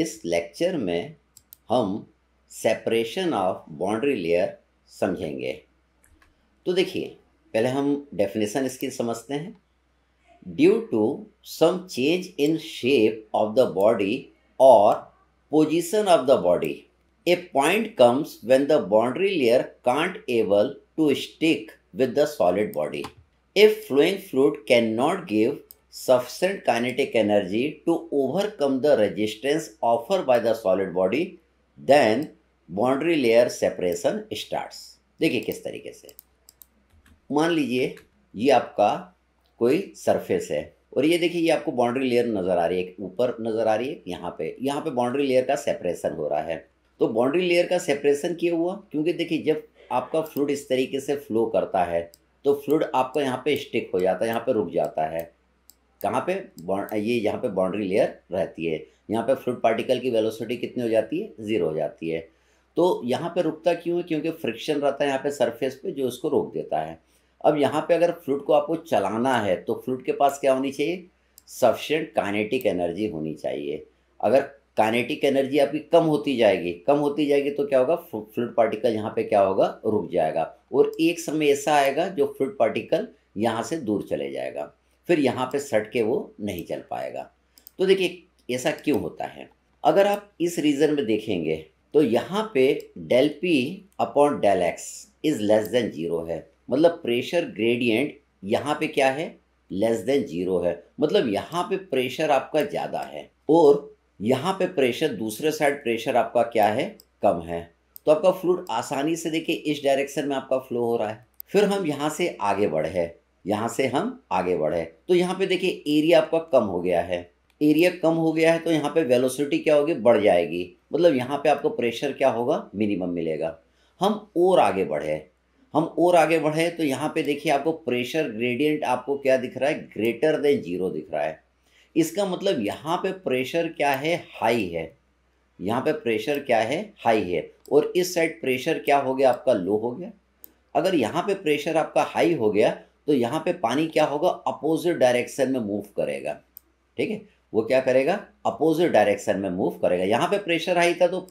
इस लेक्चर में हम सेपरेशन ऑफ बाउंड्री लेयर समझेंगे तो देखिए पहले हम डेफिनेशन इसकी समझते हैं due to some change in shape of the body और position of the body a point comes when the boundary layer can't able to stick with the solid body a flowing fluid can not give sufficient kinetic energy to overcome the resistance offered by the solid body, then boundary layer separation starts. देखिए किस तरीके से मान लीजिए ये आपका कोई surface है और ये देखिए ये आपको बाउंड्री लेयर नज़र आ रही है ऊपर नज़र आ रही है यहाँ पे यहाँ पे बाउंड्री लेयर का सेपरेशन हो रहा है तो बाउंड्री लेयर का सेपरेशन क्यों हुआ क्योंकि देखिए जब आपका फ्लूड इस तरीके से फ्लो करता है तो फ्लूड आपका यहाँ पे स्टिक हो जाता है यहाँ पे रुक जाता है कहाँ पे ये यहाँ पे बाउंड्री लेयर रहती है यहाँ पे फ्लूड पार्टिकल की वेलोसिटी कितनी हो जाती है ज़ीरो हो जाती है तो यहाँ पे रुकता क्यों है क्योंकि फ्रिक्शन रहता है यहाँ पे सरफेस पे जो उसको रोक देता है अब यहाँ पे अगर फ्लूड को आपको चलाना है तो फ्लूड के पास क्या होनी चाहिए सफिशेंट काइनेटिक एनर्जी होनी चाहिए अगर काइनेटिक एनर्जी आपकी कम होती जाएगी कम होती जाएगी तो क्या होगा फ्लूड पार्टिकल यहाँ पर क्या होगा रुक जाएगा और एक समय ऐसा आएगा जो फ्लूड पार्टिकल यहाँ से दूर चले जाएगा फिर यहाँ पे सट के वो नहीं चल पाएगा तो देखिए ऐसा क्यों होता है अगर आप इस रीज़न में देखेंगे तो यहाँ पे del P upon del X is less than zero है मतलब प्रेशर ग्रेडियंट यहाँ पे क्या है लेस देन ज़ीरो है मतलब यहाँ पे प्रेशर आपका ज़्यादा है और यहाँ पे प्रेशर दूसरे साइड प्रेशर आपका क्या है कम है तो आपका फ्लूड आसानी से देखिए इस डायरेक्शन में आपका फ्लो हो रहा है फिर हम यहाँ से आगे बढ़े यहाँ से हम आगे बढ़े तो यहाँ पे देखिए एरिया आपका कम हो गया है एरिया कम हो गया है तो यहाँ पे वेलोसिटी क्या होगी बढ़ जाएगी मतलब यहाँ पे आपको प्रेशर क्या होगा मिनिमम मिलेगा हम और आगे बढ़े हम और आगे बढ़े तो यहाँ पे देखिए आपको प्रेशर ग्रेडियंट आपको क्या दिख रहा है ग्रेटर देन जीरो दिख रहा है इसका मतलब यहाँ पे प्रेशर क्या है हाई है यहाँ पे प्रेशर क्या है हाई है और इस साइड प्रेशर क्या हो गया आपका लो हो गया अगर यहाँ पे प्रेशर आपका हाई हो गया तो यहाँ पे पानी क्या होगा अपोजिट डायरेक्शन में मूव करेगा ठीक है वो क्या करेगा अपोजिट डायरेक्शन में मूव करेगा यहाँ पे प्रेशर हाई था तो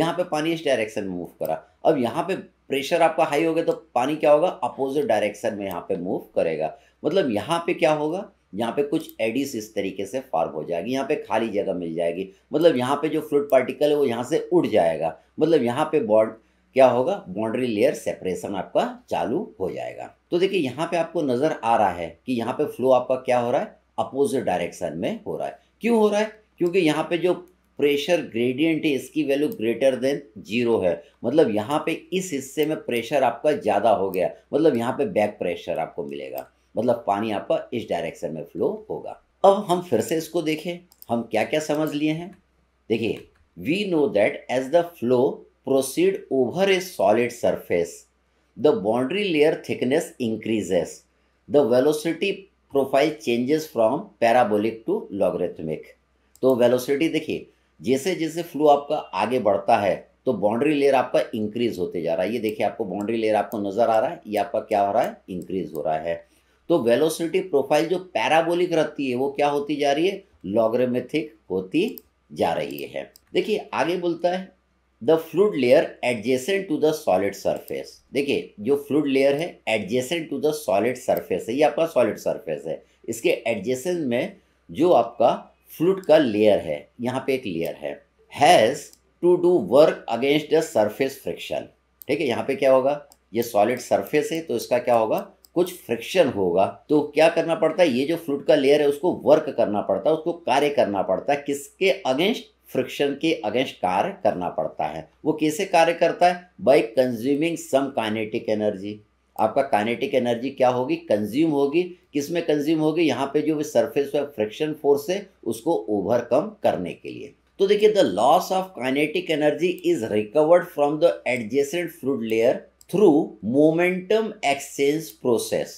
यहाँ पे पानी इस डायरेक्शन में मूव करा अब यहाँ पे प्रेशर आपका हाई हो गया तो पानी क्या होगा अपोजिट डायरेक्शन में यहाँ पे मूव करेगा मतलब यहाँ पे क्या होगा यहाँ पे कुछ एडिस इस तरीके से फॉर्म हो जाएगी यहाँ पे खाली जगह मिल जाएगी मतलब यहाँ पे जो फ्लूड पार्टिकल है वो यहाँ से उड़ जाएगा मतलब यहाँ पे बॉड क्या होगा बाउंड्री लेयर सेपरेशन आपका चालू हो जाएगा तो देखिए यहाँ पे आपको नजर आ रहा है कि यहाँ पे फ्लो आपका क्या हो रहा है अपोजिट डायरेक्शन में हो रहा है क्यों हो रहा है क्योंकि यहाँ पे जो प्रेशर ग्रेडियंट है इसकी वैल्यू ग्रेटर देन जीरो है मतलब यहाँ पे इस हिस्से में प्रेशर आपका ज़्यादा हो गया मतलब यहाँ पे बैक प्रेशर आपको मिलेगा मतलब पानी आपका इस डायरेक्शन में फ्लो होगा अब हम फिर से इसको देखें हम क्या क्या समझ लिए हैं देखिए we know that as the flow proceed over a solid surface, the boundary layer thickness increases. The velocity profile changes from parabolic to logarithmic. तो वेलोसिटी देखिए जैसे जैसे फ्लो आपका आगे बढ़ता है तो बाउंड्री लेयर आपका इंक्रीज होते जा रहा है ये देखिए आपको बाउंड्री लेयर आपको नजर आ रहा है ये आपका क्या हो रहा है इंक्रीज हो रहा है तो वेलोसिटी प्रोफाइल जो पैराबोलिक रहती है वो क्या होती जा रही है लॉगरेमेथिक होती जा रही है देखिए आगे बोलता है the fluid layer adjacent to the solid surface देखिए जो फ्लूड लेयर है adjacent to the solid surface है ये आपका सॉलिड सरफेस है इसके एडजेसेंट में जो आपका फ्लूड का लेयर है यहाँ पे एक लेयर है has to do work against the surface friction ठीक है यहाँ पे क्या होगा ये सॉलिड सरफेस है तो इसका क्या होगा कुछ फ्रिक्शन होगा तो क्या करना पड़ता है ये जो फ्लूड का लेयर है उसको वर्क करना पड़ता है उसको कार्य करना पड़ता है किसके अगेंस्ट फ्रिक्शन के अगेंस्ट कार्य करना पड़ता है वो कैसे कार्य करता है by consuming some kinetic energy आपका काइनेटिक एनर्जी क्या होगी कंज्यूम होगी किस में कंज्यूम होगी यहाँ पे जो भी सरफेस है फ्रिक्शन फोर्स है उसको ओवरकम करने के लिए तो देखिए the loss of kinetic energy is recovered from the adjacent fluid layer through momentum exchange process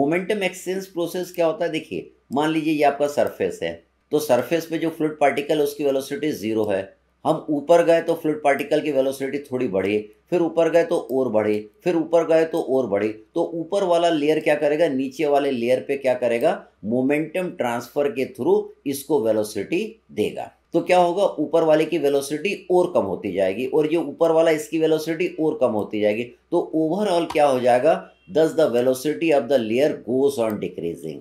momentum exchange process क्या होता है देखिए मान लीजिए ये आपका सरफेस है तो सरफेस पे जो फ्लूड पार्टिकल उसकी वेलोसिटी ज़ीरो है हम ऊपर गए तो फ्लूड पार्टिकल की वेलोसिटी थोड़ी बढ़ी फिर ऊपर गए तो और बढ़ी फिर ऊपर गए तो और बढ़ी तो ऊपर वाला लेयर क्या करेगा नीचे वाले लेयर पे क्या करेगा मोमेंटम ट्रांसफर के थ्रू इसको वेलोसिटी देगा तो क्या होगा ऊपर वाले की वेलोसिटी और कम होती जाएगी और ये ऊपर वाला इसकी वेलोसिटी और कम होती जाएगी तो ओवरऑल क्या हो जाएगा thus the velocity of the layer goes on decreasing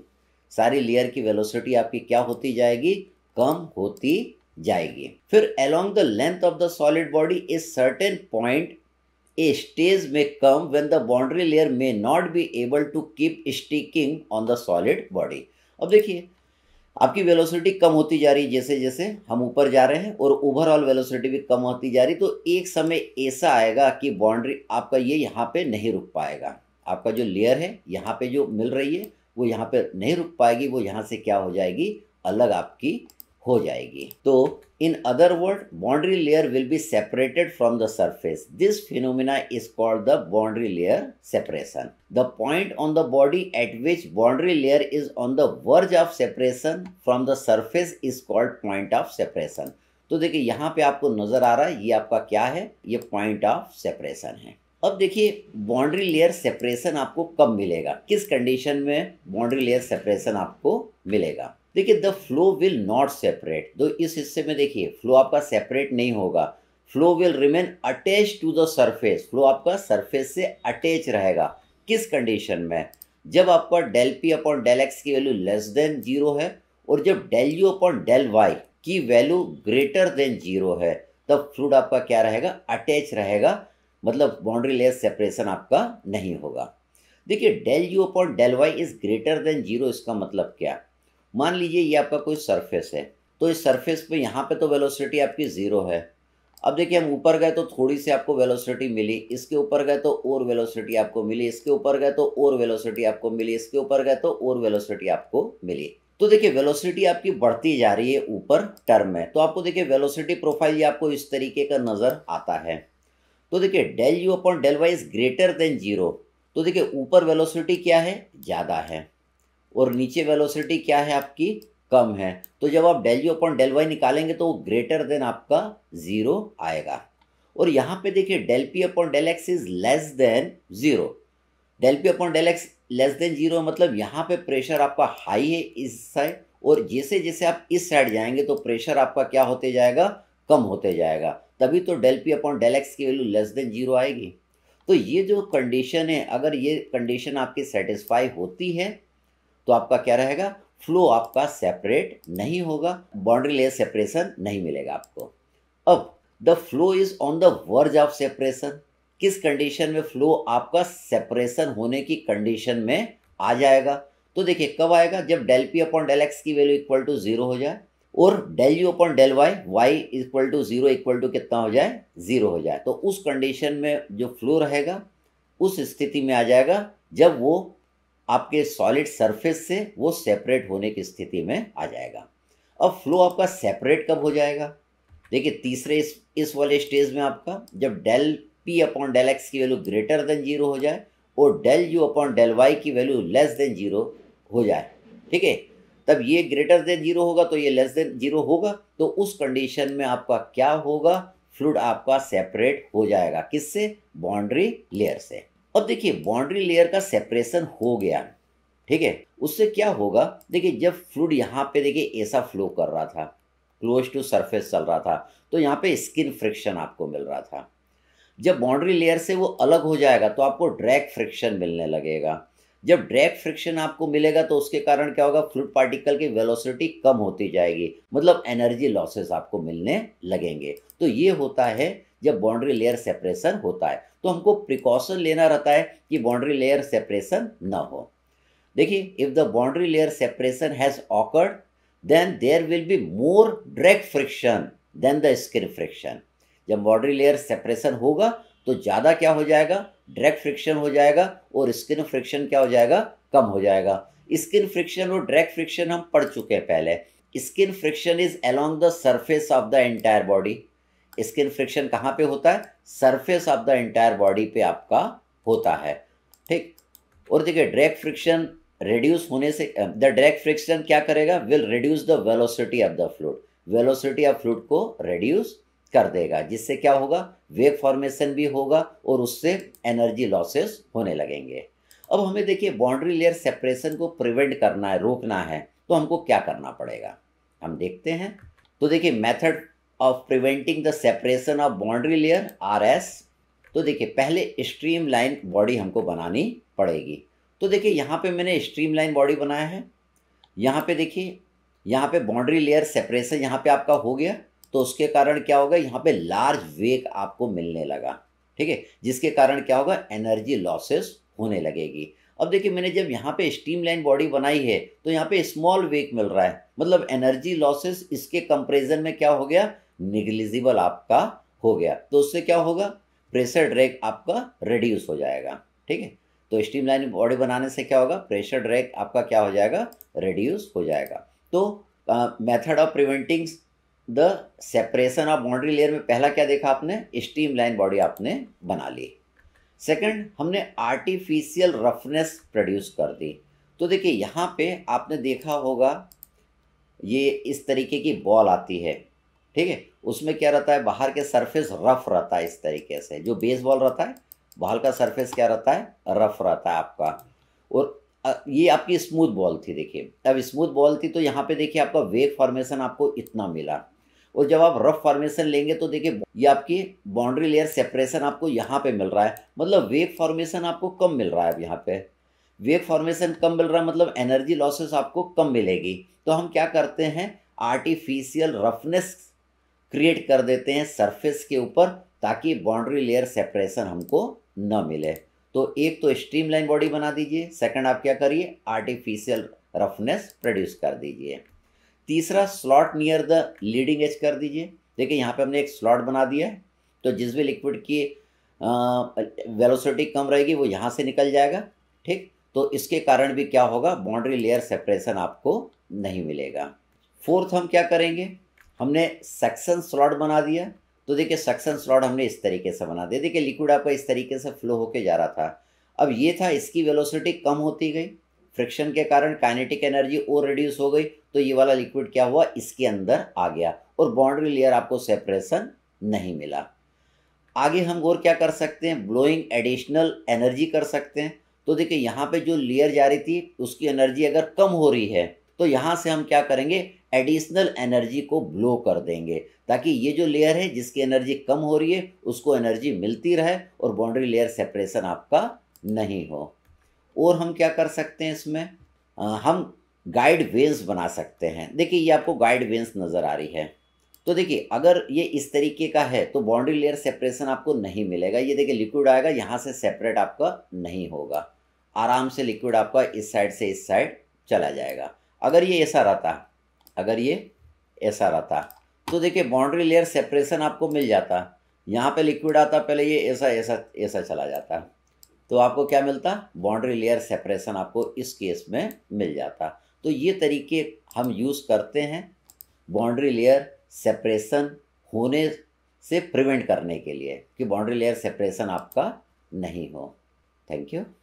सारी लेयर की वेलोसिटी आपकी क्या होती जाएगी कम होती जाएगी फिर along the length of the solid body a certain point a stage में come when the boundary layer may not be able to keep sticking on the solid body अब देखिए आपकी वेलोसिटी कम होती जा रही है जैसे जैसे हम ऊपर जा रहे हैं और ओवरऑल वेलोसिटी भी कम होती जा रही तो एक समय ऐसा आएगा कि बाउंड्री आपका ये यहाँ पे नहीं रुक पाएगा आपका जो लेयर है यहाँ पे जो मिल रही है वो यहाँ पर नहीं रुक पाएगी वो यहाँ से क्या हो जाएगी अलग आपकी हो जाएगी तो in other word boundary layer will be separated from the surface this phenomena is called the boundary layer separation the point on the body at which boundary layer is on the verge of separation from the surface is called point of separation तो देखिए यहाँ पे आपको नजर आ रहा है ये आपका क्या है ये पॉइंट ऑफ सेपरेशन है अब देखिए बाउंड्री लेयर सेपरेशन आपको कब मिलेगा किस कंडीशन में बाउंड्री लेयर सेपरेशन आपको मिलेगा देखिए the flow will not separate तो इस हिस्से में देखिए फ्लो आपका सेपरेट नहीं होगा flow will remain attach to the surface flow आपका सरफेस से अटैच रहेगा किस कंडीशन में जब आपका del P upon del X की वैल्यू लेस देन जीरो है और जब del U upon del Y की वैल्यू ग्रेटर देन जीरो है तब फ्लूड आपका क्या रहेगा अटैच रहेगा मतलब बाउंड्री लेस सेपरेशन आपका नहीं होगा देखिए del U upon del Y is greater than zero इसका मतलब क्या मान लीजिए ये आपका कोई सरफेस है तो इस सरफेस पे यहाँ पे तो वेलोसिटी आपकी ज़ीरो है अब देखिए हम ऊपर गए तो थोड़ी सी आपको वेलोसिटी मिली इसके ऊपर गए तो और वेलोसिटी आपको मिली इसके ऊपर गए तो और वेलोसिटी आपको मिली इसके ऊपर गए तो और वेलोसिटी आपको मिली तो देखिए वेलोसिटी आपकी बढ़ती जा रही है ऊपर टर्म में तो आपको देखिए वेलोसिटी प्रोफाइल ये आपको इस तरीके का नज़र आता है तो देखिए del U upon del Y is greater than zero तो देखिए ऊपर वेलोसिटी क्या है ज़्यादा है और नीचे वेलोसिटी क्या है आपकी कम है तो जब आप del U upon del Y निकालेंगे तो वो ग्रेटर देन आपका ज़ीरो आएगा और यहाँ पे देखिए del P upon del X is less than zero del P upon del X less than zero मतलब यहाँ पे प्रेशर आपका हाई है इस साइड और जैसे जैसे आप इस साइड जाएंगे तो प्रेशर आपका क्या होते जाएगा कम होते जाएगा तभी तो del P upon del X की वैल्यू लेस देन जीरो आएगी तो ये जो कंडीशन है अगर ये कंडीशन आपकी सेटिस्फाई होती है तो आपका क्या रहेगा फ्लो आपका सेपरेट नहीं होगा बाउंड्री लेयर सेपरेशन नहीं मिलेगा आपको अब the flow is on the verge of separation किस कंडीशन में फ्लो आपका सेपरेशन होने की कंडीशन में आ जाएगा तो देखिए कब आएगा जब del P upon del X की वैल्यू इक्वल टू जीरो हो जाए और del U upon del Y Y equal to zero equal to कितना हो जाए ज़ीरो हो जाए तो उस कंडीशन में जो फ्लो रहेगा उस स्थिति में आ जाएगा जब वो आपके सॉलिड सरफेस से वो सेपरेट होने की स्थिति में आ जाएगा अब फ्लो आपका सेपरेट कब हो जाएगा देखिए तीसरे इस इस वाले स्टेज में आपका जब del P upon del X की वैल्यू ग्रेटर देन जीरो हो जाए और del U upon del Y की वैल्यू लेस देन जीरो हो जाए ठीक है तब ये ग्रेटर देन जीरो होगा तो ये लेस देन जीरो होगा तो उस कंडीशन में आपका क्या होगा फ्लूड आपका सेपरेट हो जाएगा किससे बाउंड्री लेयर से अब देखिए बाउंड्री लेयर का सेपरेशन हो गया ठीक है उससे क्या होगा देखिए जब फ्लूड यहाँ पे देखिए ऐसा फ्लो कर रहा था क्लोज टू सरफेस चल रहा था तो यहाँ पे स्किन फ्रिक्शन आपको मिल रहा था जब बाउंड्री लेयर से वो अलग हो जाएगा तो आपको ड्रैग फ्रिक्शन मिलने लगेगा जब ड्रैग फ्रिक्शन आपको मिलेगा तो उसके कारण क्या होगा फ्लूड पार्टिकल की वेलोसिटी कम होती जाएगी मतलब एनर्जी लॉसेस आपको मिलने लगेंगे तो ये होता है जब बाउंड्री लेयर सेपरेशन होता है तो हमको प्रिकॉशन लेना रहता है कि बाउंड्री लेयर सेपरेशन ना हो देखिए if the boundary layer separation has occurred then there will be more drag friction than the skin friction जब बाउंड्री लेयर सेपरेशन होगा तो ज़्यादा क्या हो जाएगा डायरेक्ट फ्रिक्शन हो जाएगा और स्किन फ्रिक्शन क्या हो जाएगा कम हो जाएगा स्किन फ्रिक्शन और डायरेक्ट फ्रिक्शन हम पढ़ चुके हैं पहले skin friction is along the surface of the entire body skin friction कहाँ पे होता है surface of the entire body पे आपका होता है ठीक और देखिए डायरेक्ट फ्रिक्शन रिड्यूस होने से द डायरेक्ट फ्रिक्शन क्या करेगा will reduce the velocity of the fluid velocity of fluid को रिड्यूस कर देगा जिससे क्या होगा वेव फॉर्मेशन भी होगा और उससे एनर्जी लॉसेस होने लगेंगे अब हमें देखिए बाउंड्री लेयर सेपरेशन को प्रिवेंट करना है रोकना है तो हमको क्या करना पड़ेगा हम देखते हैं तो देखिए method of preventing the separation of boundary layer are as तो देखिए पहले स्ट्रीम लाइन बॉडी हमको बनानी पड़ेगी तो देखिए यहाँ पे मैंने स्ट्रीम लाइन बॉडी बनाया है यहाँ पे देखिए यहाँ पे बाउंड्री लेयर सेपरेशन यहाँ पे आपका हो गया तो उसके कारण क्या होगा यहाँ पे लार्ज वेक आपको मिलने लगा ठीक है जिसके कारण क्या होगा एनर्जी लॉसेस होने लगेगी अब देखिए मैंने जब यहाँ पे स्टीम लाइन बॉडी बनाई है तो यहाँ पे स्मॉल वेक मिल रहा है मतलब एनर्जी लॉसेस इसके कंपेरिजन में क्या हो गया निगलिजिबल आपका हो गया तो उससे क्या होगा प्रेशर ड्रैग आपका रिड्यूस हो जाएगा ठीक है तो स्टीम लाइन बॉडी बनाने से क्या होगा प्रेशर ड्रैग आपका क्या हो जाएगा रिड्यूस हो जाएगा तो method of preventing the separation of boundary layer में पहला क्या देखा आपने स्टीम लाइन बॉडी आपने बना ली सेकंड हमने आर्टिफिशियल रफनेस प्रोड्यूस कर दी तो देखिए यहाँ पे आपने देखा होगा ये इस तरीके की बॉल आती है ठीक है उसमें क्या रहता है बाहर के सरफेस रफ रहता है इस तरीके से जो बेस बॉल रहता है बॉल का सरफेस क्या रहता है रफ रहता है आपका और ये आपकी स्मूथ बॉल थी देखिए अब स्मूथ बॉल थी तो यहाँ पे देखिए आपका वेव फॉर्मेशन आपको इतना मिला और जब आप रफ फॉर्मेशन लेंगे तो देखिए ये आपकी बाउंड्री लेयर सेपरेशन आपको यहाँ पे मिल रहा है मतलब वेव फॉर्मेशन आपको कम मिल रहा है अब यहाँ पे वेव फॉर्मेशन कम मिल रहा है मतलब एनर्जी लॉसेस आपको कम मिलेगी तो हम क्या करते हैं आर्टिफिशियल रफनेस क्रिएट कर देते हैं सरफेस के ऊपर ताकि बाउंड्री लेयर सेपरेशन हमको न मिले तो एक तो स्ट्रीमलाइन बॉडी बना दीजिए सेकंड आप क्या करिए आर्टिफिशियल रफनेस प्रोड्यूस कर दीजिए तीसरा slot near the leading edge कर दीजिए देखिए यहाँ पे हमने एक स्लॉट बना दिया है तो जिस भी लिक्विड की वेलोसिटी कम रहेगी वो यहाँ से निकल जाएगा ठीक तो इसके कारण भी क्या होगा बाउंड्री लेयर सेपरेशन आपको नहीं मिलेगा फोर्थ हम क्या करेंगे हमने सेक्शन स्लॉट बना दिया तो देखिए सेक्शन स्लॉट हमने इस तरीके से बना दिया देखिए लिक्विड आपका इस तरीके से फ्लो होके जा रहा था अब ये था इसकी वेलोसिटी कम होती गई फ्रिक्शन के कारण काइनेटिक एनर्जी और रिड्यूस हो गई तो ये वाला लिक्विड क्या हुआ इसके अंदर आ गया और बाउंड्री लेयर आपको सेपरेशन नहीं मिला आगे हम और क्या कर सकते हैं ब्लोइंग एडिशनल एनर्जी कर सकते हैं तो देखिए यहाँ पे जो लेयर जा रही थी उसकी एनर्जी अगर कम हो रही है तो यहाँ से हम क्या करेंगे एडिशनल एनर्जी को ब्लो कर देंगे ताकि ये जो लेयर है जिसकी एनर्जी कम हो रही है उसको एनर्जी मिलती रहे और बाउंड्री लेयर सेपरेशन आपका नहीं हो और हम क्या कर सकते हैं इसमें आ, हम गाइड वेंस बना सकते हैं देखिए ये आपको गाइड वेंस नज़र आ रही है तो देखिए अगर ये इस तरीके का है तो बाउंड्री लेयर सेपरेशन आपको नहीं मिलेगा ये देखिए लिक्विड आएगा यहाँ से सेपरेट आपका नहीं होगा आराम से लिक्विड आपका इस साइड से इस साइड चला जाएगा अगर ये ऐसा रहता अगर ये ऐसा रहता तो देखिए बाउंड्री लेयर सेपरेशन आपको मिल जाता यहाँ पे लिक्विड आता पहले ये ऐसा ऐसा ऐसा चला जाता तो आपको क्या मिलता बाउंड्री लेयर सेपरेशन आपको इस केस में मिल जाता तो ये तरीके हम यूज़ करते हैं बाउंड्री लेयर सेपरेशन होने से प्रिवेंट करने के लिए कि बाउंड्री लेयर सेपरेशन आपका नहीं हो थैंक यू